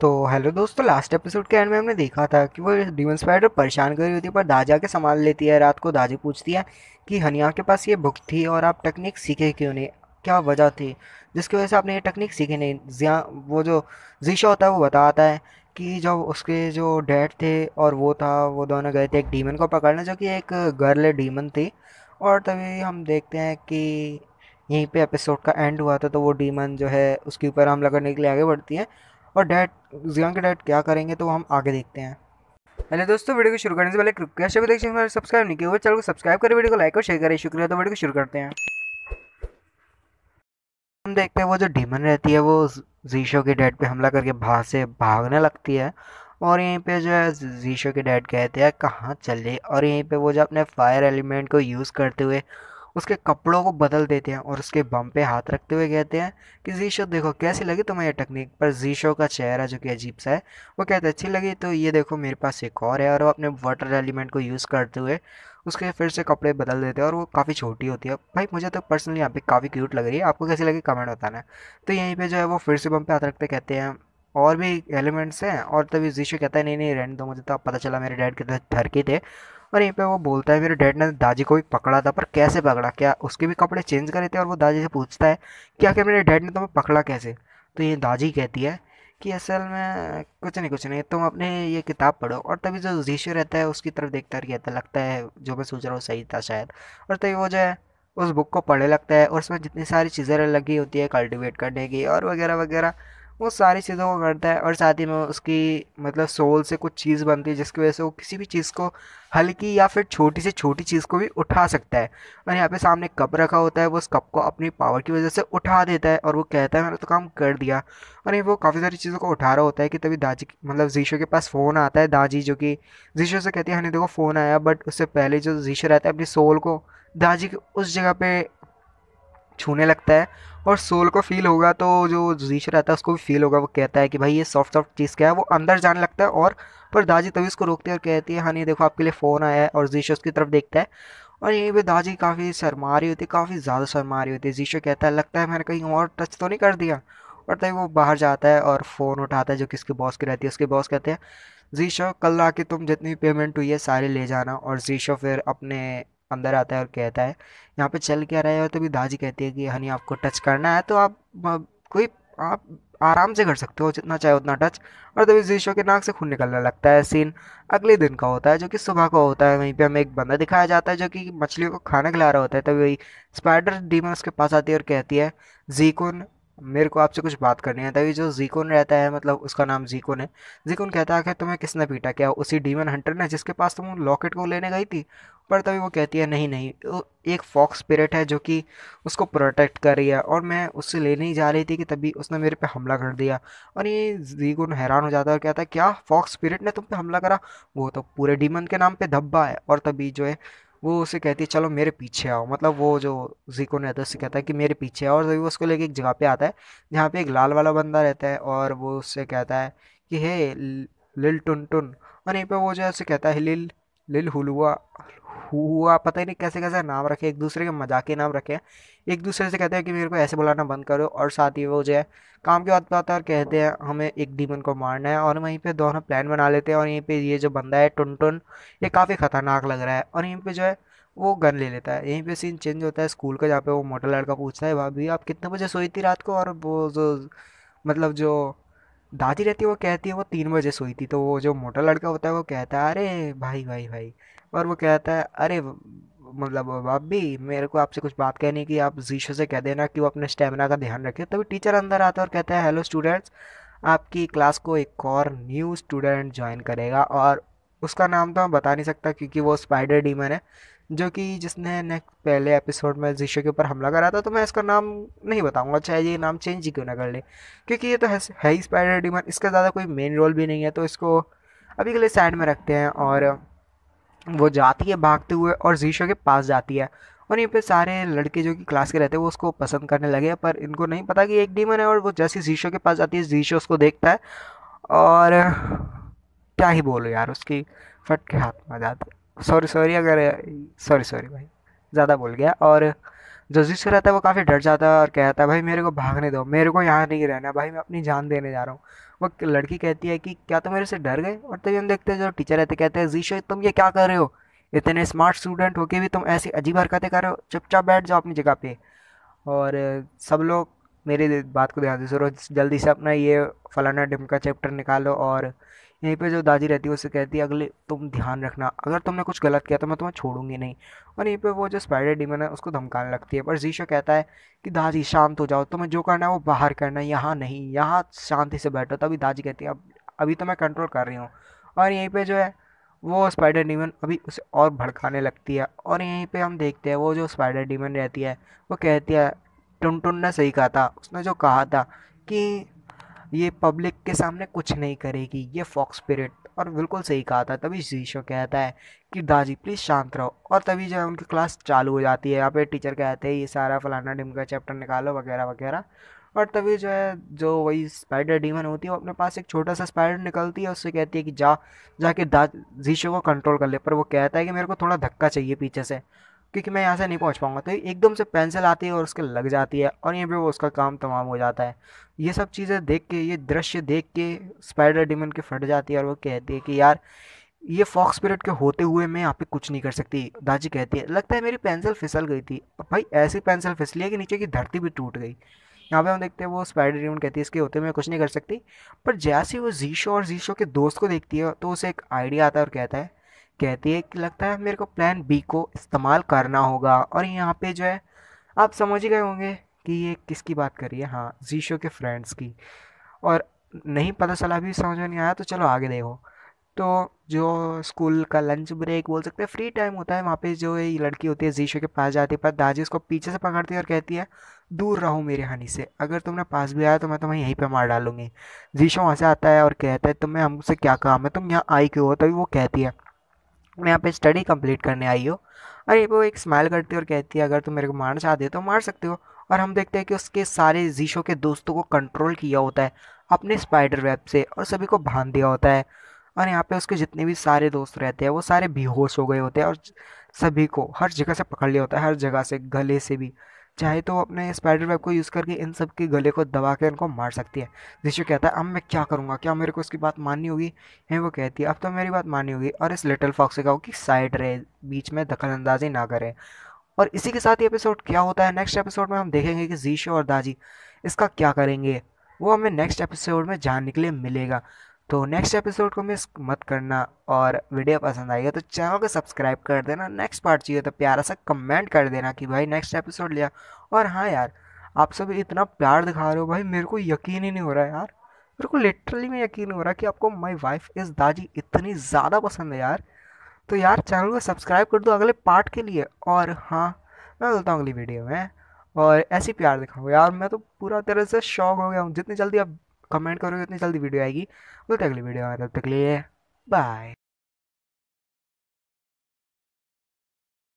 तो हेलो दोस्तों last episode के एंड में हमने देखा था कि वो डीमन स्पाइडर परेशान कर रही होती है पर दाजा के संभाल लेती है रात को दाजी पूछती है कि हनिया के पास ये बुक थी और आप टेक्निक सीखे क्यों नहीं क्या वजह थी जिसकी वजह से आपने ये टेक्निक सीखी नहीं जिया वो जो जीशा होता है वो बताता है कि जब उसके जो डैड थे और वो था वो दोनों गए थे एक डीमन को पकड़ने जो कि एक गर्ल डीमन थी और तभी हम देखते हैं कि यहीं पे एपिसोड का एंड हुआ था तो वो डीमन जो है उसके ऊपर हमला करने के लिए आगे बढ़ती है और डैड जियांग के डैड क्या करेंगे तो हम आगे देखते हैं हेलो दोस्तों वीडियो को शुरू करने से पहले रिक्वेस्ट भी देखिए हमारे सब्सक्राइब नहीं किया हुआ चैनल को सब्सक्राइब करें वीडियो को लाइक और शेयर करें शुक्रिया तो वीडियो को शुरू करते हैं हम देखते हैं वो जो डीमन रहती है वो जीशो के डैड पे हमला करके भाग से भागने लगती है और यहीं पे जो है जीशो के डैड कहते हैं कहाँ चले और यहीं पे वो जो अपने फायर एलिमेंट को यूज़ करते हुए उसके कपड़ों को बदल देते हैं और उसके बम पे हाथ रखते हुए कहते हैं कि जीशो देखो कैसी लगी तुम्हें यह टेक्निक पर जीशो का चेहरा जो कि अजीब सा है वो कहते हैं अच्छी लगी तो ये देखो मेरे पास एक और है और वो अपने वाटर एलिमेंट को यूज़ करते हुए उसके फिर से कपड़े बदल देते हैं और वो काफ़ी छोटी होती है भाई मुझे तो पर्सनली यहाँ पे काफ़ी क्यूट लग रही है आपको कैसी लगी कमेंट बताना है तो यहीं पे जो है वो फिर से बम पे हाथ रखते कहते हैं और भी एलिमेंट्स हैं और तभी जीशो कहता है नहीं नहीं रहने दो मुझे तो पता चला मेरे डैड के तो घर के थे और यहीं पे वो बोलता है मेरे डैड ने दादी को भी पकड़ा था पर कैसे पकड़ा क्या उसके भी कपड़े चेंज करे थे और वो दादी से पूछता है कि आखिर मेरे डैड ने तुम्हें पकड़ा कैसे तो ये दादी कहती है कि असल में कुछ नहीं कुछ नहीं तुम अपने ये किताब पढ़ो और तभी जो ऋषि रहता है उसकी तरफ देखता रहता है लगता है जो मैं सोच रहा हूँ सही था शायद और तभी वो जो है उस बुक को पढ़ने लगता है और उसमें जितनी सारी चीज़ें लगी होती है कल्टिवेट करने की और वगैरह वगैरह वो सारी चीज़ों को करता है और साथ ही में उसकी मतलब सोल से कुछ चीज़ बनती है जिसकी वजह से वो किसी भी चीज़ को हल्की या फिर छोटी से छोटी चीज़ को भी उठा सकता है और यहाँ पे सामने कप रखा होता है वो उस कप को अपनी पावर की वजह से उठा देता है और वो कहता है मैंने तो काम कर दिया और वो काफ़ी सारी चीज़ों को उठा रहा होता है कि तभी दाजी मतलब जीशो के पास फ़ोन आता है दाजी जो कि जीशो से कहती है हनी हाँ, देखो फ़ोन आया बट उससे पहले जो जीशो रहता है अपनी सोल को दाजी उस जगह पर छूने लगता है और सोल को फील होगा तो जो जीश रहता है उसको भी फील होगा वो कहता है कि भाई ये सॉफ्ट सॉफ्ट चीज़ क्या है वो अंदर जाने लगता है और पर दाजी तभी उसको रोकती है और कहती है हाँ नहीं देखो आपके लिए फ़ोन आया है और जीशो उसकी तरफ देखता है और यहीं पर दाजी काफ़ी शरमा रही होती है काफ़ी ज़्यादा शरमा रही होती है जीशो कहता है लगता है मैंने कहीं और टच तो नहीं कर दिया और तभी वो बाहर जाता है और फ़ोन उठाता है जो कि बॉस की रहती है उसके बॉस कहते हैं जीशो कल आके तुम जितनी पेमेंट हुई है सारी ले जाना और जीशो फिर अपने अंदर आता है और कहता है यहाँ पे चल क्या रहा है और तभी तो दाजी कहती है कि हनी आपको टच करना है तो आप कोई आप आराम से कर सकते हो जितना चाहे उतना टच और तभी जीशो के नाक से खून निकलने लगता है सीन अगले दिन का होता है जो कि सुबह का होता है वहीं पे हमें एक बंदा दिखाया जाता है जो कि मछलियों को खाना खिला रहा होता है तभी वही स्पाइडर डीमन उसके पास आती है और कहती है जीकोन मेरे को आपसे कुछ बात करनी है तभी जो जीकोन रहता है मतलब उसका नाम जीकोन है जीकोन कहता है कि तुम्हें किसने पीटा क्या उसी डीमन हंटर ने जिसके पास तुम लॉकेट को लेने गई थी पर तभी वो कहती है नहीं नहीं एक फॉक्स स्पिरिट है जो कि उसको प्रोटेक्ट कर रही है और मैं उससे लेने ही जा रही थी कि तभी उसने मेरे पे हमला कर दिया और ये जीगुन हैरान हो जाता है और कहता है क्या फॉक्स स्पिरिट ने तुम पे हमला करा वो तो पूरे डीमन के नाम पे धब्बा है और तभी जो है वो उसे कहती है चलो मेरे पीछे आओ मतलब वो जो जीको ने अदर से कहता है कि मेरे पीछे आओ और तभी वो उसको लेके एक जगह पे आता है जहाँ पे एक लाल वाला बंदा रहता है और वो उससे कहता है कि हे लिल टुन टुन और यहीं पर वो जो है उसे कहता है लिल लिल हुआ हुआ पता ही नहीं कैसे कैसे नाम रखे एक दूसरे के मजाक के नाम रखे एक दूसरे से कहते हैं कि मेरे को ऐसे बुलाना बंद करो और साथ ही वो जो है काम के बाद है और कहते हैं हमें एक डीमन को मारना है और वहीं पे दोनों प्लान बना लेते हैं और यहीं पे ये जो बंदा है टुन टुन ये काफ़ी ख़तरनाक लग रहा है और यहीं पर जो है वो गन ले लेता है यहीं पर सीन चेंज होता है स्कूल का जहाँ पे वो मोटा लड़का पूछता है भाभी आप कितने बजे सोई थी रात को और वो जो मतलब जो दादी रहती है वो कहती है वो तीन बजे सोई थी तो वो जो मोटा लड़का होता है वो कहता है अरे भाई भाई भाई और वो कहता है अरे मतलब भाभी मेरे को आपसे कुछ बात कहनी कि आप जीशो से कह देना कि वो अपने स्टेमिना का ध्यान रखे तभी टीचर अंदर आता है और कहता है हेलो स्टूडेंट्स आपकी क्लास को एक और न्यू स्टूडेंट ज्वाइन करेगा और उसका नाम तो मैं बता नहीं सकता क्योंकि वो स्पाइडर डीमन है जो कि जिसने नेक्स्ट पहले एपिसोड में जीशो के ऊपर हमला करा था तो मैं इसका नाम नहीं बताऊंगा चाहे ये नाम चेंज ही क्यों ना कर ले क्योंकि ये तो है, है ही स्पाइडर डिमन इसका ज़्यादा कोई मेन रोल भी नहीं है तो इसको अभी के लिए साइड में रखते हैं और वो जाती है भागते हुए और जीशो के पास जाती है और यहीं पर सारे लड़के जो कि क्लास के रहते हैं वो उसको पसंद करने लगे पर इनको नहीं पता कि एक डीमन है और वो जैसे जीशो के पास जाती है जीशो उसको देखता है और क्या ही बोलो यार उसकी फट के हाथ में जाती है सॉरी सॉरी अगर सॉरी सॉरी भाई ज़्यादा बोल गया और जो जिसको रहता है वो काफ़ी डर जाता है और कहता है भाई मेरे को भागने दो मेरे को यहाँ नहीं रहना भाई मैं अपनी जान देने जा रहा हूँ वो लड़की कहती है कि क्या तुम तो मेरे से डर गए और तभी हम देखते हैं जो टीचर रहते कहते हैं जीशो तुम ये क्या कर रहे हो इतने स्मार्ट स्टूडेंट होके भी तुम ऐसी अजीब हरकतें कर रहे हो चुपचाप बैठ जाओ अपनी जगह पे और सब लोग मेरी बात को ध्यान दे सो जल्दी से अपना ये फलाना डिम का चैप्टर निकालो और यहीं पे जो दादी रहती है उससे कहती है अगले तुम ध्यान रखना अगर तुमने कुछ गलत किया तो मैं तुम्हें छोड़ूंगी नहीं और यहीं पे वो जो स्पाइडर डीमन है उसको धमकाने लगती है पर जीशो कहता है कि दादी शांत हो जाओ तुम्हें जो करना है वो बाहर करना है यहाँ नहीं यहाँ शांति से बैठो तभी दादी कहती है अब अभी तो मैं कंट्रोल कर रही हूँ और यहीं पर जो है वो स्पाइडर डीमन अभी उसे और भड़काने लगती है और यहीं पर हम देखते हैं वो जो स्पाइडर डीमन रहती है वो कहती है टुन टुन ने सही कहा था उसने जो कहा था कि ये पब्लिक के सामने कुछ नहीं करेगी ये फॉक्स स्पिरिट और बिल्कुल सही कहा था तभी शीशो कहता है कि दाजी प्लीज़ शांत रहो और तभी जो है उनकी क्लास चालू हो जाती है यहाँ पे टीचर कहते हैं ये सारा फलाना डिम का चैप्टर निकालो वगैरह वगैरह और तभी जो है जो वही स्पाइडर डीमन होती है वो अपने पास एक छोटा सा स्पाइडर निकलती है उससे कहती है कि जा जाके दा जीशो को कंट्रोल कर ले पर वो कहता है कि मेरे को थोड़ा धक्का चाहिए पीछे से क्योंकि मैं यहाँ से नहीं पहुँच पाऊँगा तो एकदम से पेंसिल आती है और उसके लग जाती है और यहीं पर वो उसका काम तमाम हो जाता है ये सब चीज़ें देख के ये दृश्य देख के स्पाइडर डिमन के फट जाती है और वो कहती है कि यार ये फॉक्स पीरियड के होते हुए मैं यहाँ पे कुछ नहीं कर सकती दाजी कहती है लगता है मेरी पेंसिल फिसल गई थी भाई ऐसी पेंसिल फिसली है कि नीचे की धरती भी टूट गई यहाँ पे हम देखते हैं वो स्पाइडर डिमन कहती है इसके होते मैं कुछ नहीं कर सकती पर जैसे वो जीशो और जीशो के दोस्त को देखती है तो उसे एक आइडिया आता है और कहता है कहती है कि लगता है मेरे को प्लान बी को इस्तेमाल करना होगा और यहाँ पे जो है आप समझ ही गए होंगे कि ये किसकी बात कर रही है हाँ जीशो के फ्रेंड्स की और नहीं पता चला अभी समझ में नहीं आया तो चलो आगे देखो तो जो स्कूल का लंच ब्रेक बोल सकते हैं फ्री टाइम होता है वहाँ पे जो ये लड़की होती है जीशो के पास जाती है पर दाजी उसको पीछे से पकड़ती है और कहती है दूर रहो मेरे हानि से अगर तुमने पास भी आया तो मैं तुम्हें यहीं पे मार डालूंगी जीशो वहाँ से आता है और कहता है तुम्हें हमसे क्या काम है तुम यहाँ आई क्यों हो तभी वो कहती है यहाँ पे स्टडी कंप्लीट करने आई हो अरे वो एक स्माइल करती है और कहती है अगर तुम मेरे को मारना चाहते हो तो मार सकते हो और हम देखते हैं कि उसके सारे जीशो के दोस्तों को कंट्रोल किया होता है अपने स्पाइडर वेब से और सभी को बांध दिया होता है और यहाँ पे उसके जितने भी सारे दोस्त रहते हैं वो सारे बेहोश हो गए होते हैं और सभी को हर जगह से पकड़ लिया होता है हर जगह से गले से भी चाहे तो अपने स्पाइडर वेब को यूज़ करके इन सब के गले को दबा के इनको मार सकती है जिसको कहता है अब मैं क्या करूँगा क्या मेरे को इसकी बात माननी होगी है वो कहती है अब तो मेरी बात माननी होगी और इस लिटिल फॉक्स से कहो कि साइड रहे बीच में अंदाजी ना करें और इसी के साथ ही एपिसोड क्या होता है नेक्स्ट एपिसोड में हम देखेंगे कि जीशो और दाजी इसका क्या करेंगे वो हमें नेक्स्ट एपिसोड में जानने के लिए मिलेगा तो नेक्स्ट एपिसोड को मिस मत करना और वीडियो पसंद आएगा तो चैनल को सब्सक्राइब कर देना नेक्स्ट पार्ट चाहिए तो प्यारा सा कमेंट कर देना कि भाई नेक्स्ट एपिसोड लिया और हाँ यार आप सब इतना प्यार दिखा रहे हो भाई मेरे को यकीन ही नहीं हो रहा यार मेरे को लिटरली में यकीन हो रहा कि आपको माई वाइफ इस दाजी इतनी ज़्यादा पसंद है यार तो यार चैनल को सब्सक्राइब कर दो अगले पार्ट के लिए और हाँ मैं बोलता हूँ अगली वीडियो में और ऐसी प्यार दिखाऊँ यार मैं तो पूरा तरह से शौक हो गया हूँ जितनी जल्दी आप कमेंट करोगे उतनी जल्दी वीडियो आएगी बोलते तो अगली वीडियो में तब तक लिए बाय